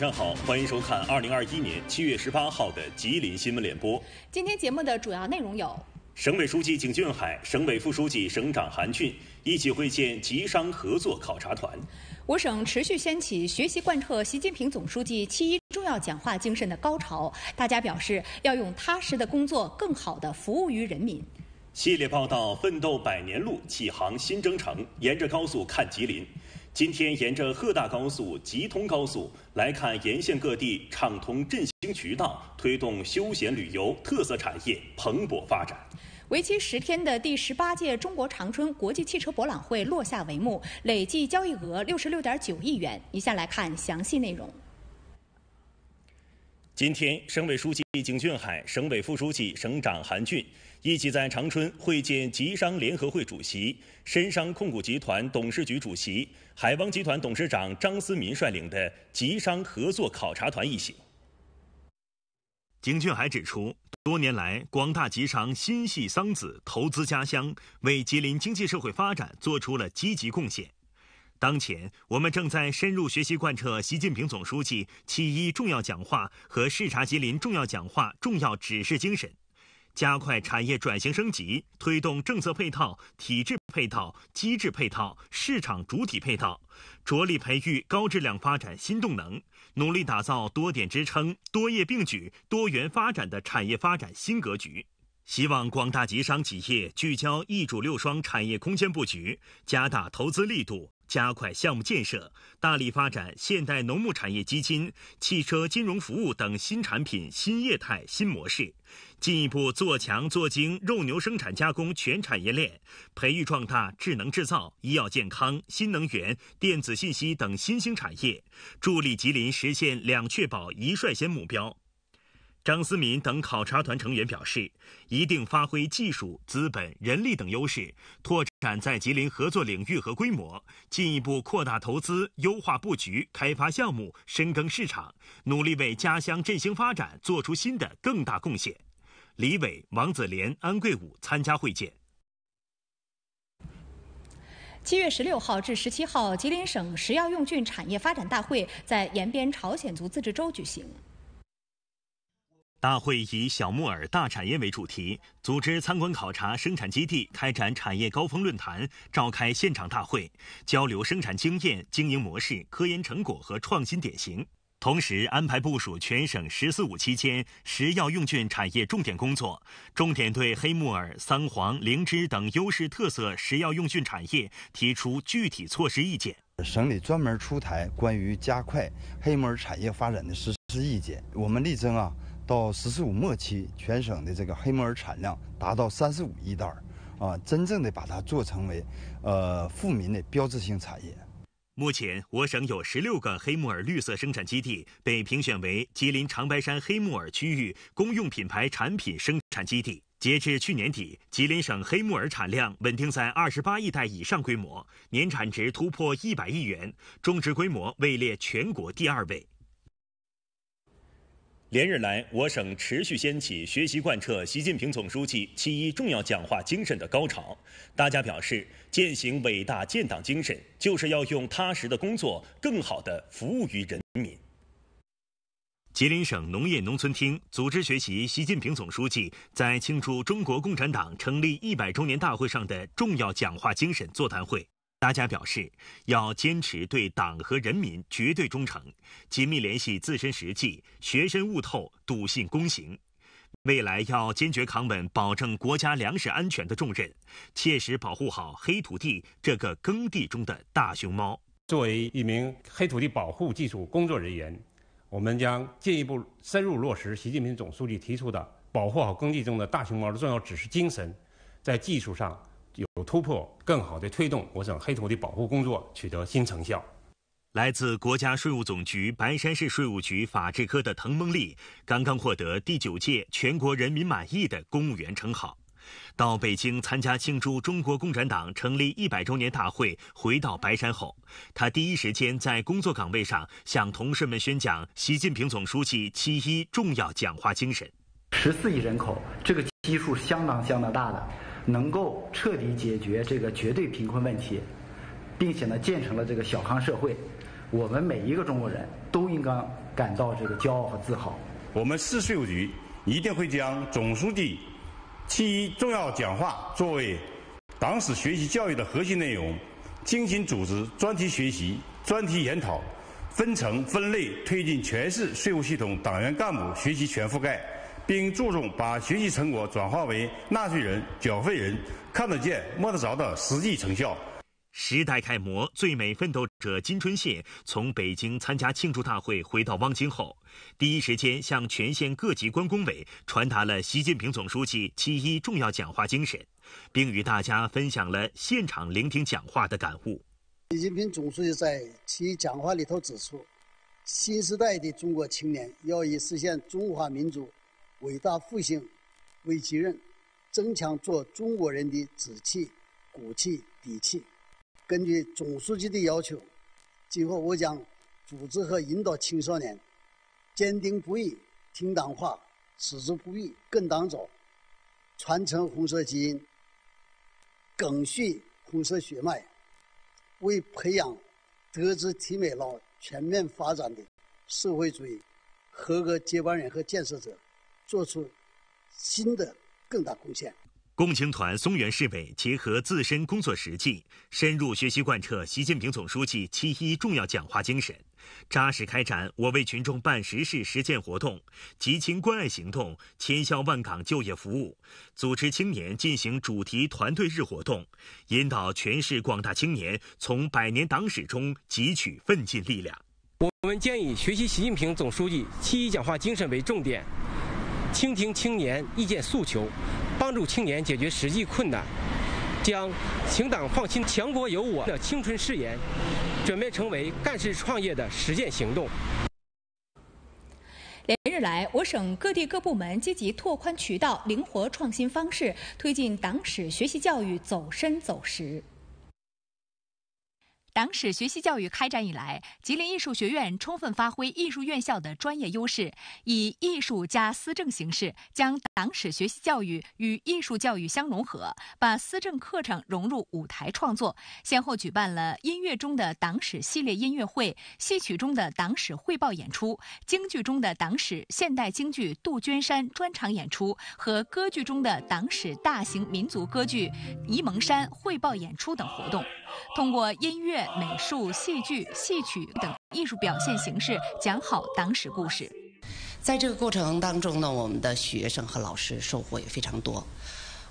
上好，欢迎收看二零二一年七月十八号的吉林新闻联播。今天节目的主要内容有：省委书记景俊海、省委副书记、省长韩俊一起会见吉商合作考察团；我省持续掀起学习贯彻习近平总书记七一重要讲话精神的高潮，大家表示要用踏实的工作更好的服务于人民。系列报道：奋斗百年路，启航新征程，沿着高速看吉林。今天，沿着鹤大高速、吉通高速来看沿线各地畅通振兴渠道，推动休闲旅游特色产业蓬勃发展。为期十天的第十八届中国长春国际汽车博览会落下帷幕，累计交易额六十六点九亿元。以下来看详细内容。今天，省委书记景俊海、省委副书记、省长韩俊一起在长春会见吉商联合会主席、深商控股集团董事局主席、海邦集团董事长张思民率领的吉商合作考察团一行。景俊海指出，多年来，广大吉商心系桑梓，投资家乡，为吉林经济社会发展做出了积极贡献。当前，我们正在深入学习贯彻习近平总书记七一重要讲话和视察吉林重要讲话重要指示精神，加快产业转型升级，推动政策配套、体制配套、机制配套、市场主体配套，着力培育高质量发展新动能，努力打造多点支撑、多业并举、多元发展的产业发展新格局。希望广大吉商企业聚焦“一主六双”产业空间布局，加大投资力度。加快项目建设，大力发展现代农牧产业基金、汽车金融服务等新产品、新业态、新模式，进一步做强做精肉牛生产加工全产业链，培育壮大智能制造、医药健康、新能源、电子信息等新兴产业，助力吉林实现“两确保一率先”目标。张思敏等考察团成员表示，一定发挥技术、资本、人力等优势，拓展在吉林合作领域和规模，进一步扩大投资、优化布局、开发项目、深耕市场，努力为家乡振兴发展做出新的更大贡献。李伟、王子莲、安贵武参加会见。七月十六号至十七号，吉林省食药用菌产业发展大会在延边朝鲜族自治州举行。大会以“小木耳大产业”为主题，组织参观考察生产基地，开展产业高峰论坛，召开现场大会，交流生产经验、经营模式、科研成果和创新典型。同时，安排部署全省“十四五”期间食药用菌产业重点工作，重点对黑木耳、桑黄、灵芝等优势特色食药用菌产业提出具体措施意见。省里专门出台关于加快黑木耳产业发展的实施意见，我们力争啊。到“十四五”末期，全省的这个黑木耳产量达到三十五亿袋，儿，啊，真正的把它做成为，呃，富民的标志性产业。目前，我省有十六个黑木耳绿色生产基地被评选为吉林长白山黑木耳区域公用品牌产品生产基地。截至去年底，吉林省黑木耳产量稳定在二十八亿袋以上规模，年产值突破一百亿元，种植规模位列全国第二位。连日来，我省持续掀起学习贯彻习近平总书记七一重要讲话精神的高潮。大家表示，践行伟大建党精神，就是要用踏实的工作，更好的服务于人民。吉林省农业农村厅组织学习习近平总书记在庆祝中国共产党成立一百周年大会上的重要讲话精神座谈会。大家表示要坚持对党和人民绝对忠诚，紧密联系自身实际，学深悟透，笃信躬行。未来要坚决扛稳保证国家粮食安全的重任，切实保护好黑土地这个耕地中的大熊猫。作为一名黑土地保护技术工作人员，我们将进一步深入落实习近平总书记提出的保护好耕地中的大熊猫的重要指示精神，在技术上。有突破，更好地推动我省黑土地保护工作取得新成效。来自国家税务总局白山市税务局法制科的滕孟丽，刚刚获得第九届全国人民满意的公务员称号，到北京参加庆祝中国共产党成立一百周年大会，回到白山后，她第一时间在工作岗位上向同事们宣讲习近平总书记七一重要讲话精神。十四亿人口，这个基数相当相当大的。能够彻底解决这个绝对贫困问题，并且呢建成了这个小康社会，我们每一个中国人都应该感到这个骄傲和自豪。我们市税务局一定会将总书记七一重要讲话作为党史学习教育的核心内容，精心组织专题学习、专题研讨，分层分类推进全市税务系统党员干部学习全覆盖。并注重把学习成果转化为纳税人、缴费人看得见、摸得着的实际成效。时代楷模、最美奋斗者金春燮从北京参加庆祝大会回到汪清后，第一时间向全县各级关工委传达了习近平总书记七一重要讲话精神，并与大家分享了现场聆听讲话的感悟。习近平总书记在七一讲话里头指出，新时代的中国青年要以实现中华民族。伟大复兴为己任，增强做中国人的志气、骨气、底气。根据总书记的要求，今后我将组织和引导青少年坚定不移听党话，矢志不渝跟党走，传承红色基因，赓续红色血脉，为培养德智体美劳全面发展的社会主义合格接班人和建设者。做出新的更大贡献。共青团松原市委结合自身工作实际，深入学习贯彻习近平总书记“七一”重要讲话精神，扎实开展“我为群众办实事”实践活动、集亲关爱行动、千校万岗就业服务，组织青年进行主题团队日活动，引导全市广大青年从百年党史中汲取奋进力量。我们将以学习习近平总书记“七一”讲话精神为重点。倾听青年意见诉求，帮助青年解决实际困难，将“请党放心，强国有我”的青春誓言，转变成为干事创业的实践行动。连日来，我省各地各部门积极拓宽渠道，灵活创新方式，推进党史学习教育走深走实。党史学习教育开展以来，吉林艺术学院充分发挥艺术院校的专业优势，以“艺术加思政”形式，将党史学习教育与艺术教育相融合，把思政课程融入舞台创作，先后举办了《音乐中的党史》系列音乐会、戏曲中的党史汇报演出、京剧中的党史现代京剧《杜鹃山》专场演出和歌剧中的党史大型民族歌剧《沂蒙山》汇报演出等活动，通过音乐。美术、戏剧、戏曲等艺术表现形式，讲好党史故事。在这个过程当中呢，我们的学生和老师收获也非常多。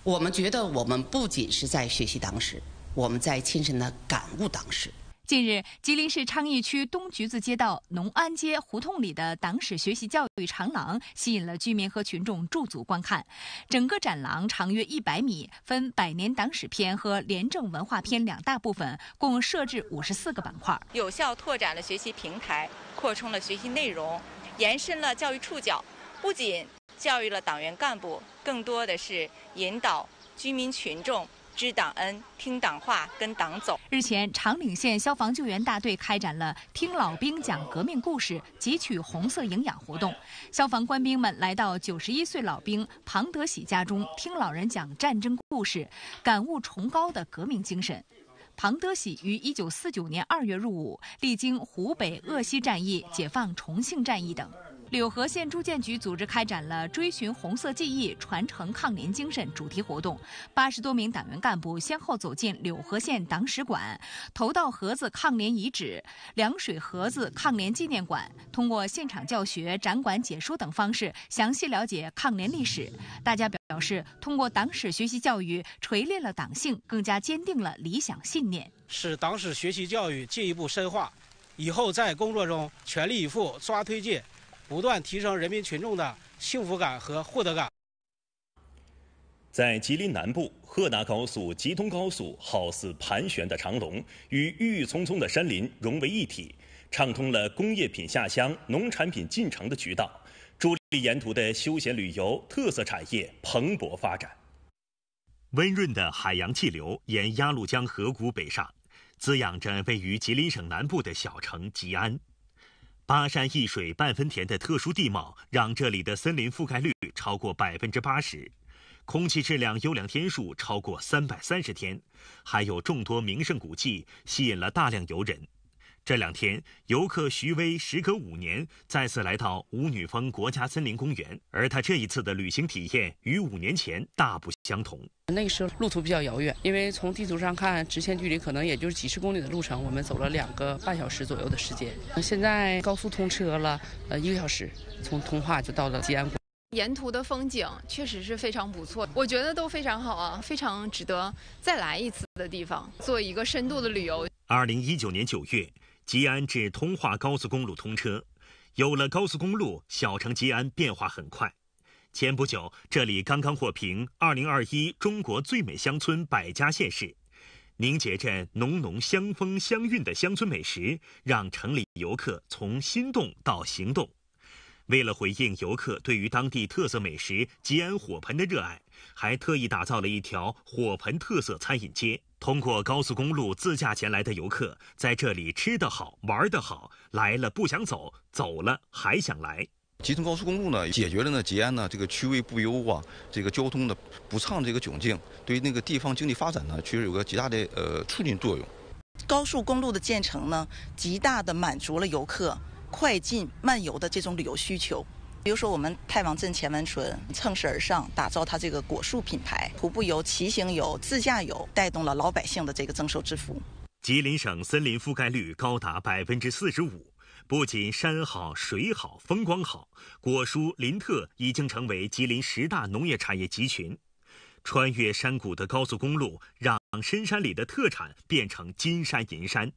我们觉得，我们不仅是在学习党史，我们在亲身的感悟党史。近日，吉林市昌邑区东橘子街道农安街胡同里的党史学习教育长廊，吸引了居民和群众驻足观看。整个展廊长约一百米，分百年党史篇和廉政文化篇两大部分，共设置五十四个板块，有效拓展了学习平台，扩充了学习内容，延伸了教育触角。不仅教育了党员干部，更多的是引导居民群众。知党恩，听党话，跟党走。日前，长岭县消防救援大队开展了“听老兵讲革命故事，汲取红色营养”活动。消防官兵们来到九十一岁老兵庞德喜家中，听老人讲战争故事，感悟崇高的革命精神。庞德喜于一九四九年二月入伍，历经湖北鄂西战役、解放重庆战役等。柳河县住建局组织开展了“追寻红色记忆，传承抗联精神”主题活动。八十多名党员干部先后走进柳河县党史馆、头道河子抗联遗址、凉水河子抗联纪念馆，通过现场教学、展馆解说等方式，详细了解抗联历史。大家表示，通过党史学习教育，锤炼了党性，更加坚定了理想信念，使党史学习教育进一步深化。以后在工作中，全力以赴抓推进。不断提升人民群众的幸福感和获得感。在吉林南部，鹤达高速、吉通高速好似盘旋的长龙，与郁郁葱葱的山林融为一体，畅通了工业品下乡、农产品进城的渠道，助力沿途的休闲旅游特色产业蓬勃发展。温润的海洋气流沿鸭绿江河谷北上，滋养着位于吉林省南部的小城吉安。巴山一水半分田的特殊地貌，让这里的森林覆盖率超过百分之八十，空气质量优良天数超过三百三十天，还有众多名胜古迹，吸引了大量游人。这两天，游客徐威时隔五年再次来到五女峰国家森林公园，而他这一次的旅行体验与五年前大不相同。那时候路途比较遥远，因为从地图上看，直线距离可能也就是几十公里的路程，我们走了两个半小时左右的时间。现在高速通车了，呃，一个小时从通化就到了吉安。沿途的风景确实是非常不错，我觉得都非常好啊，非常值得再来一次的地方，做一个深度的旅游。二零一九年九月。吉安至通化高速公路通车，有了高速公路，小城吉安变化很快。前不久，这里刚刚获评“二零二一中国最美乡村百家县市”，凝结着浓浓乡风乡韵的乡村美食，让城里游客从心动到行动。为了回应游客对于当地特色美食吉安火盆的热爱，还特意打造了一条火盆特色餐饮街。通过高速公路自驾前来的游客，在这里吃得好，玩得好，来了不想走，走了还想来。吉通高速公路呢，解决了呢吉安呢这个区位不优啊，这个交通的不畅这个窘境，对那个地方经济发展呢，确实有个极大的呃促进作用。高速公路的建成呢，极大的满足了游客快进慢游的这种旅游需求。比如说，我们太王镇前湾村乘势而上，打造它这个果树品牌，徒步游、骑行游、自驾游，带动了老百姓的这个增收致富。吉林省森林覆盖率高达百分之四十五，不仅山好、水好、风光好，果蔬林特已经成为吉林十大农业产业集群。穿越山谷的高速公路，让深山里的特产变成金山银山。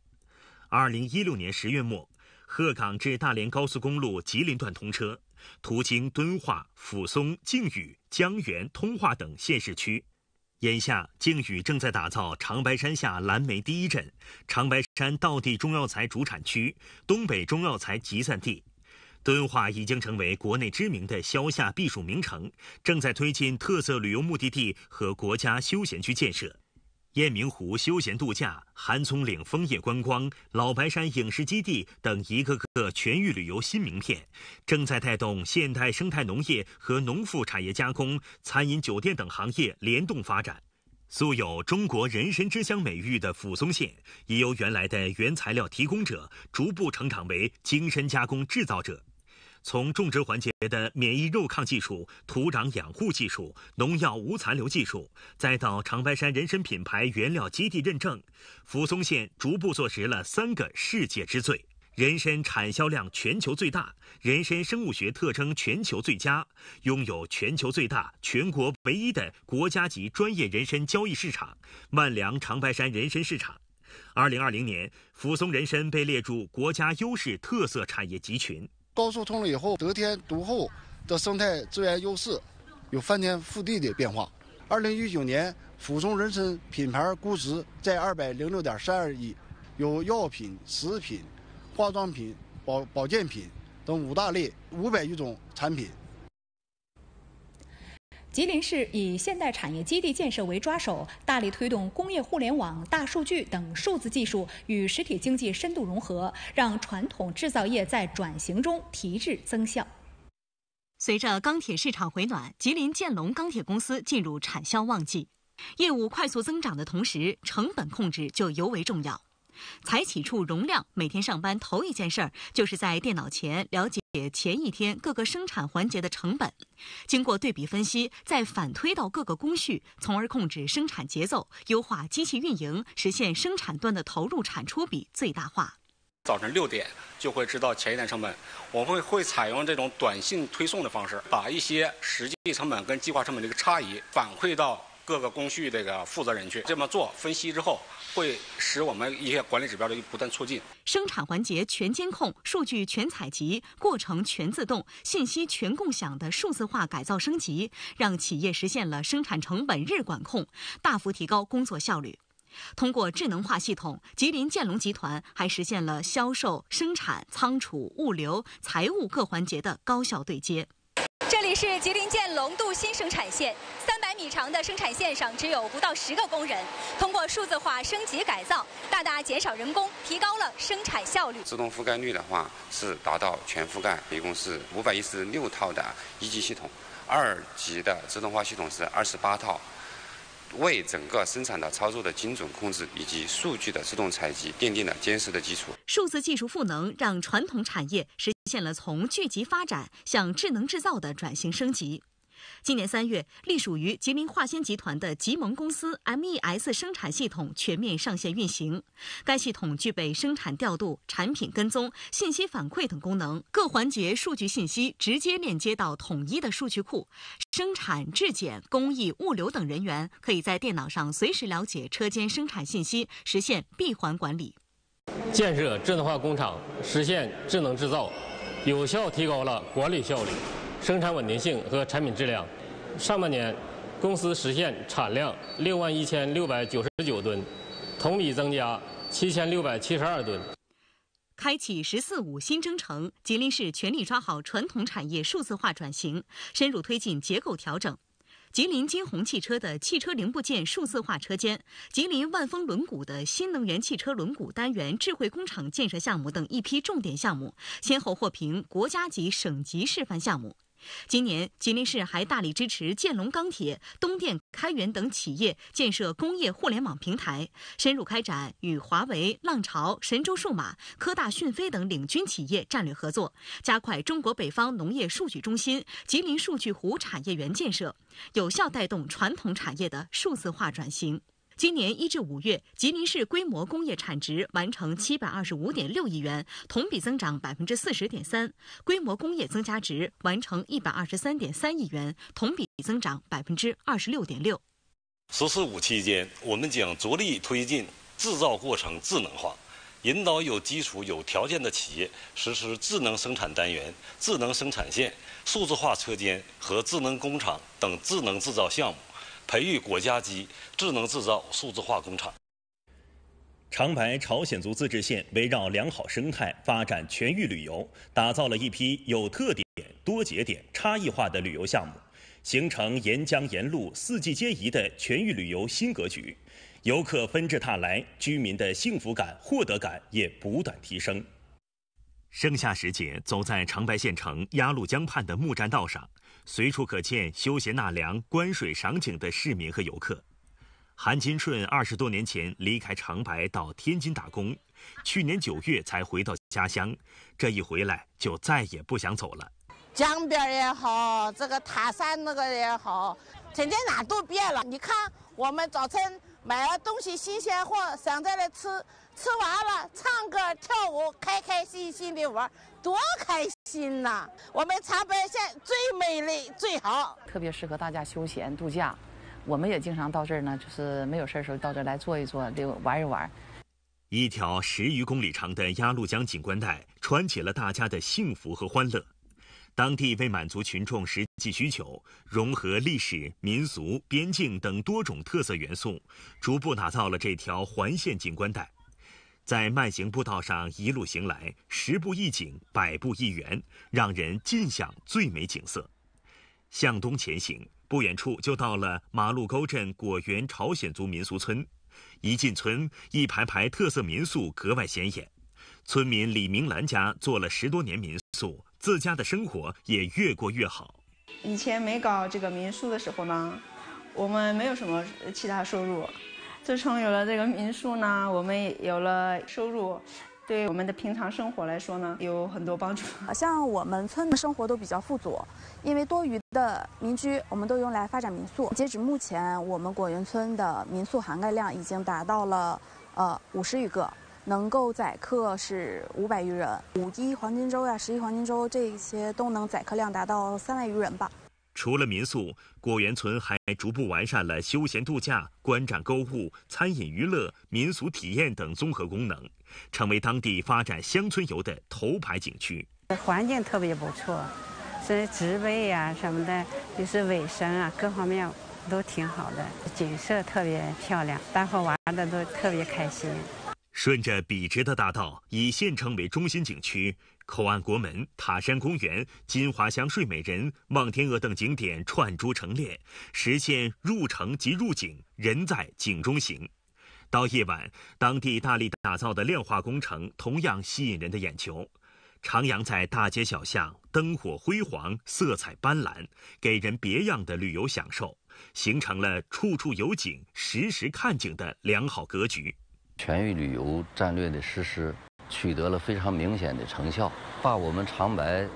二零一六年十月末，鹤岗至大连高速公路吉林段通车。途经敦化、抚松、靖宇、江源、通化等县市区。眼下，靖宇正在打造长白山下蓝莓第一镇、长白山道地中药材主产区、东北中药材集散地。敦化已经成为国内知名的消夏避暑名城，正在推进特色旅游目的地和国家休闲区建设。雁鸣湖休闲度假、寒松岭枫叶观光、老白山影视基地等一个个全域旅游新名片，正在带动现代生态农业和农副产业加工、餐饮酒店等行业联动发展。素有“中国人参之乡”美誉的抚松县，已由原来的原材料提供者，逐步成长为精深加工制造者。从种植环节的免疫肉抗技术、土壤养护技术、农药无残留技术，再到长白山人参品牌原料基地认证，抚松县逐步坐实了三个世界之最：人参产销量全球最大，人参生物学特征全球最佳，拥有全球最大、全国唯一的国家级专业人参交易市场——万良长白山人参市场。二零二零年，抚松人参被列入国家优势特色产业集群。高速通了以后，得天独厚的生态资源优势有翻天覆地的变化。二零一九年，抚松人参品牌估值在二百零六点三二亿，有药品、食品、化妆品、保保健品等五大类五百余种产品。吉林市以现代产业基地建设为抓手，大力推动工业互联网、大数据等数字技术与实体经济深度融合，让传统制造业在转型中提质增效。随着钢铁市场回暖，吉林建龙钢铁公司进入产销旺季，业务快速增长的同时，成本控制就尤为重要。采起处容量每天上班头一件事儿，就是在电脑前了解前一天各个生产环节的成本，经过对比分析，再反推到各个工序，从而控制生产节奏，优化机器运营，实现生产端的投入产出比最大化。早晨六点就会知道前一天成本，我会会采用这种短信推送的方式，把一些实际成本跟计划成本的一个差异反馈到。各个工序这个负责人去这么做，分析之后会使我们一些管理指标的不断促进。生产环节全监控、数据全采集、过程全自动、信息全共享的数字化改造升级，让企业实现了生产成本日管控，大幅提高工作效率。通过智能化系统，吉林建龙集团还实现了销售、生产、仓储、物流、财务各环节的高效对接。这里是吉林建龙镀锌生产线三。米长的生产线上只有不到十个工人，通过数字化升级改造，大大减少人工，提高了生产效率。自动覆盖率的话是达到全覆盖，一共是五百一十六套的一级系统，二级的自动化系统是二十八套，为整个生产的操作的精准控制以及数据的自动采集奠定了坚实的基础。数字技术赋能，让传统产业实现了从聚集发展向智能制造的转型升级。今年三月，隶属于吉林化纤集团的吉盟公司 MES 生产系统全面上线运行。该系统具备生产调度、产品跟踪、信息反馈等功能，各环节数据信息直接链接到统一的数据库。生产、质检、工艺、物流等人员可以在电脑上随时了解车间生产信息，实现闭环管理。建设智能化工厂，实现智能制造，有效提高了管理效率。生产稳定性和产品质量，上半年，公司实现产量六万一千六百九十九吨，同比增加七千六百七十二吨。开启“十四五”新征程，吉林市全力抓好传统产业数字化转型，深入推进结构调整。吉林金鸿汽车的汽车零部件数字化车间，吉林万丰轮毂的新能源汽车轮毂单元智慧工厂建设项目等一批重点项目，先后获评国家级、省级示范项目。今年，吉林市还大力支持建龙钢铁、东电、开源等企业建设工业互联网平台，深入开展与华为、浪潮、神州数码、科大讯飞等领军企业战略合作，加快中国北方农业数据中心、吉林数据湖产业园建设，有效带动传统产业的数字化转型。今年一至五月，吉林市规模工业产值完成七百二十五点六亿元，同比增长百分之四十点三；规模工业增加值完成一百二十三点三亿元，同比增长百分之二十六点六。“十四五”期间，我们将着力推进制造过程智能化，引导有基础、有条件的企业实施智能生产单元、智能生产线、数字化车间和智能工厂等智能制造项目。培育国家级智能制造数字化工厂。长白朝鲜族自治县围绕良好生态发展全域旅游，打造了一批有特点、多节点、差异化的旅游项目，形成沿江沿路、四季皆宜的全域旅游新格局。游客纷至沓来，居民的幸福感、获得感也不断提升。盛夏时节，走在长白县城鸭绿江畔的木栈道上。随处可见休闲纳凉、观水赏景的市民和游客。韩金顺二十多年前离开长白到天津打工，去年九月才回到家乡，这一回来就再也不想走了。江边也好，这个塔山那个也好，现在哪都变了。你看，我们早晨买了东西，新鲜货想再来吃。吃完了，唱歌跳舞，开开心心的玩，多开心呐！我们茶白县最美丽、最好，特别适合大家休闲度假。我们也经常到这儿呢，就是没有事儿的时候到这儿来坐一坐，溜玩一玩。一条十余公里长的鸭绿江景观带，穿起了大家的幸福和欢乐。当地为满足群众实际需求，融合历史、民俗、边境等多种特色元素，逐步打造了这条环线景观带。在慢行步道上一路行来，十步一景，百步一园，让人尽享最美景色。向东前行，不远处就到了马路沟镇果园朝鲜族民俗村。一进村，一排排特色民宿格外显眼。村民李明兰家做了十多年民宿，自家的生活也越过越好。以前没搞这个民宿的时候呢，我们没有什么其他收入。自从有了这个民宿呢，我们有了收入，对我们的平常生活来说呢，有很多帮助。像我们村的生活都比较富足，因为多余的民居，我们都用来发展民宿。截止目前，我们果园村的民宿涵盖量已经达到了呃五十余个，能够载客是五百余人。五一黄金周呀，十一黄金周这些都能载客量达到三万余人吧。除了民宿。果园村还逐步完善了休闲度假、观展购物、餐饮娱乐、民俗体验等综合功能，成为当地发展乡村游的头牌景区。环境特别不错，这植被呀什么的，就是卫生啊各方面都挺好的，景色特别漂亮，大伙玩的都特别开心。顺着笔直的大道，以县城为中心景区，口岸国门、塔山公园、金华乡睡美人、望天鹅等景点串珠成列，实现入城即入景，人在景中行。到夜晚，当地大力打造的亮化工程同样吸引人的眼球。徜徉在大街小巷，灯火辉煌，色彩斑斓，给人别样的旅游享受，形成了处处有景、时时看景的良好格局。全域旅游战略的实施取得了非常明显的成效，把我们长白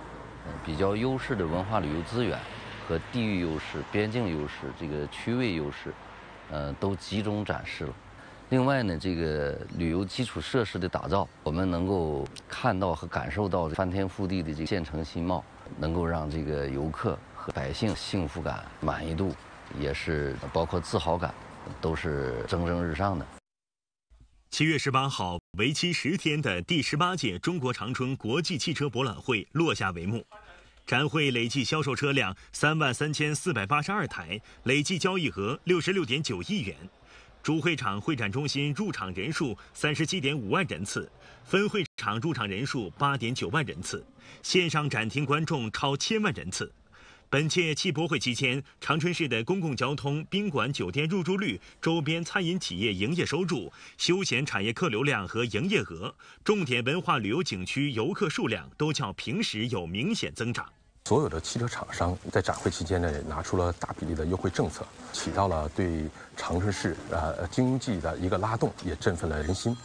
比较优势的文化旅游资源和地域优势、边境优势、这个区位优势，呃，都集中展示了。另外呢，这个旅游基础设施的打造，我们能够看到和感受到翻天覆地的这个县城新貌，能够让这个游客和百姓幸福感、满意度，也是包括自豪感，都是蒸蒸日上的。七月十八号，为期十天的第十八届中国长春国际汽车博览会落下帷幕。展会累计销售车辆三万三千四百八十二台，累计交易额六十六点九亿元。主会场会展中心入场人数三十七点五万人次，分会场入场人数八点九万人次，线上展厅观众超千万人次。本届汽博会期间，长春市的公共交通、宾馆酒店入住率、周边餐饮企业营业收入、休闲产业客流量和营业额、重点文化旅游景区游客数量都较平时有明显增长。所有的汽车厂商在展会期间呢，拿出了大比例的优惠政策，起到了对长春市呃经济的一个拉动，也振奋了人心。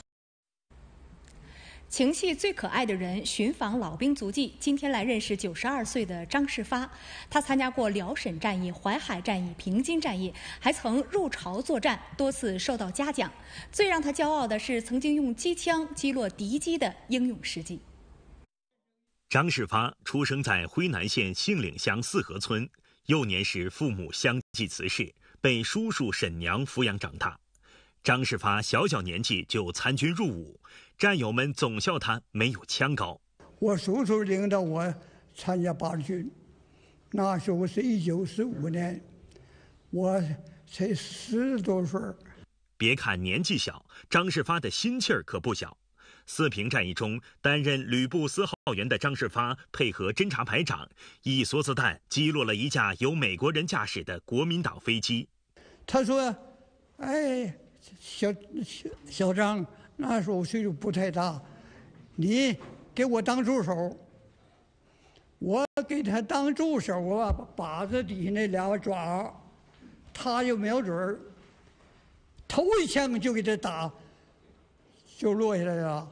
情系最可爱的人，寻访老兵足迹。今天来认识九十二岁的张世发。他参加过辽沈战役、淮海战役、平津战役，还曾入朝作战，多次受到嘉奖。最让他骄傲的是，曾经用机枪击落敌机的英勇事迹。张世发出生在辉南县杏岭乡四河村。幼年时，父母相继辞世，被叔叔婶娘抚养长大。张世发小小年纪就参军入伍。战友们总笑他没有枪高。我叔叔领着我参加八路军，那时候是一九四五年，我才十多岁别看年纪小，张世发的心气儿可不小。四平战役中，担任旅部司号员的张世发，配合侦察排长，一梭子弹击落了一架由美国人驾驶的国民党飞机。他说：“哎，小小张。”那时候我岁数不太大，你给我当助手，我给他当助手把把子底下那俩爪，他就瞄准，头一枪就给他打，就落下来了。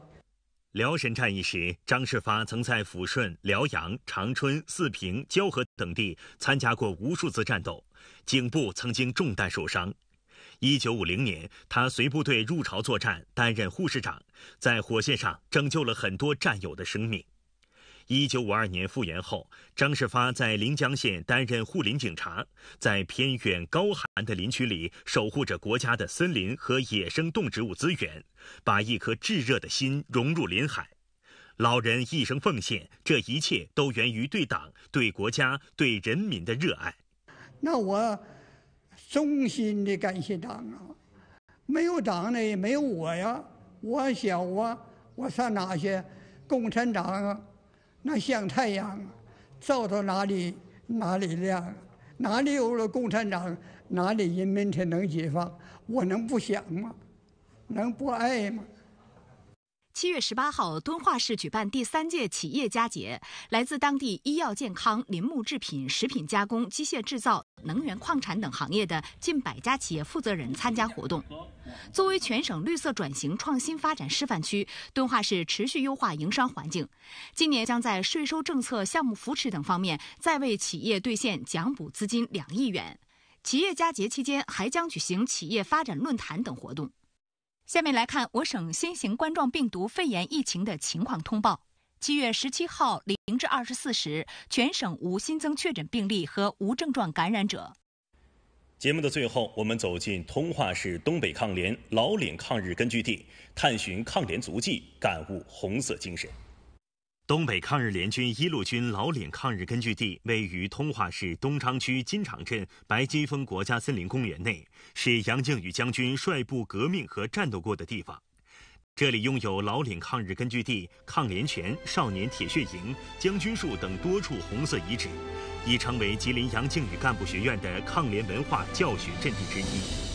辽沈战役时，张世发曾在抚顺、辽阳、长春、四平、蛟河等地参加过无数次战斗，颈部曾经中弹受伤。一九五零年，他随部队入朝作战，担任护士长，在火线上拯救了很多战友的生命。一九五二年复员后，张世发在临江县担任护林警察，在偏远高寒的林区里守护着国家的森林和野生动植物资源，把一颗炙热的心融入林海。老人一生奉献，这一切都源于对党、对国家、对人民的热爱。那我。衷心的感谢党啊！没有党呢，也没有我呀。我小啊，我上哪去？共产党啊，那像太阳，照到哪里哪里亮。哪里有了共产党，哪里人民才能解放？我能不想吗？能不爱吗？七月十八号，敦化市举办第三届企业家节，来自当地医药健康、林木制品、食品加工、机械制造、能源矿产等行业的近百家企业负责人参加活动。作为全省绿色转型创新发展示范区，敦化市持续优化营商环境，今年将在税收政策、项目扶持等方面再为企业兑现奖补资金两亿元。企业佳节期间还将举行企业发展论坛等活动。下面来看我省新型冠状病毒肺炎疫情的情况通报。七月十七号零至二十四时，全省无新增确诊病例和无症状感染者。节目的最后，我们走进通化市东北抗联老岭抗日根据地，探寻抗联足迹，感悟红色精神。东北抗日联军一路军老岭抗日根据地位于通化市东昌区金厂镇白金峰国家森林公园内，是杨靖宇将军率部革命和战斗过的地方。这里拥有老岭抗日根据地、抗联全少年铁血营、将军树等多处红色遗址，已成为吉林杨靖宇干部学院的抗联文化教学阵地之一。